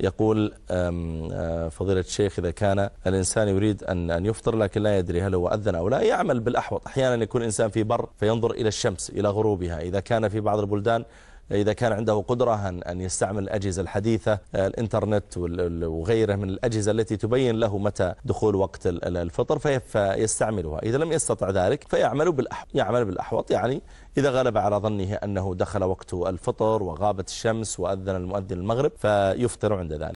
يقول فضيلة الشيخ إذا كان الإنسان يريد أن أن يفطر لكن لا يدري هل هو أذن أو لا يعمل بالأحوط أحيانا يكون الإنسان في بر فينظر إلى الشمس إلى غروبها إذا كان في بعض البلدان إذا كان عنده قدرة أن يستعمل الأجهزة الحديثة الإنترنت وغيره من الأجهزة التي تبين له متى دخول وقت الفطر فيستعملها إذا لم يستطع ذلك فيعمل بالأحوط, يعمل بالأحوط يعني إذا غلب على ظنه أنه دخل وقت الفطر وغابت الشمس وأذن المؤذن المغرب فيفطر عند ذلك